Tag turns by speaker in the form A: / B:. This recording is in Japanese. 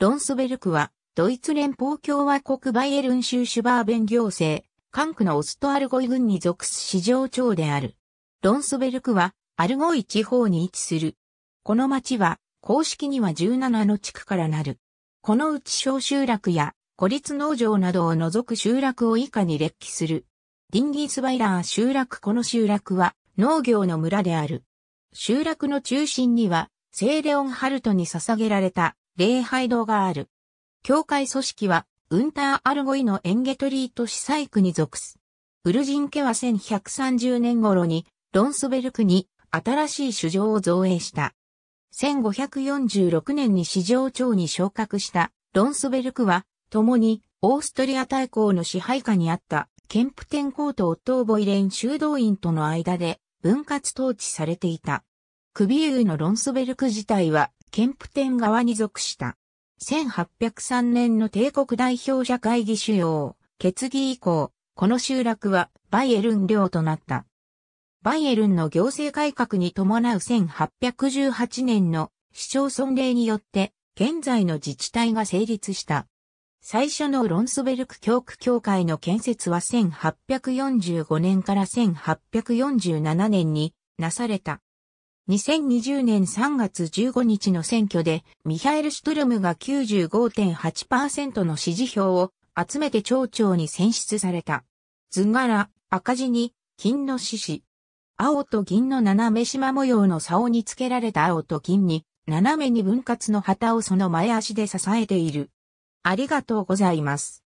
A: ロンスベルクは、ドイツ連邦共和国バイエルン州シュバーベン行政、管区のオストアルゴイ郡に属す市場長である。ロンスベルクは、アルゴイ地方に位置する。この町は、公式には17の地区からなる。このうち小集落や孤立農場などを除く集落を以下に列記する。ディンギースバイラー集落この集落は農業の村である。集落の中心には、セーレオンハルトに捧げられた礼拝堂がある。教会組織は、ウンター・アルゴイのエンゲトリート司祭区に属す。ウルジン家は1130年頃に、ロンスベルクに新しい首相を造営した。1546年に市場長に昇格したロンスベルクは、共にオーストリア大公の支配下にあったケンプテンコート・オットー・ボイレン修道院との間で分割統治されていた。クビウのロンスベルク自体はケンプテン側に属した。1803年の帝国代表者会議主要、決議以降、この集落はバイエルン領となった。バイエルンの行政改革に伴う1818年の市町村令によって現在の自治体が成立した。最初のロンスベルク教区教会の建設は1845年から1847年になされた。2020年3月15日の選挙で、ミハエル・シュトルムが95.8%の支持票を集めて町長に選出された。図柄、赤字に、金の獅子。青と銀の斜め縞模様の竿につけられた青と銀に、斜めに分割の旗をその前足で支えている。ありがとうございます。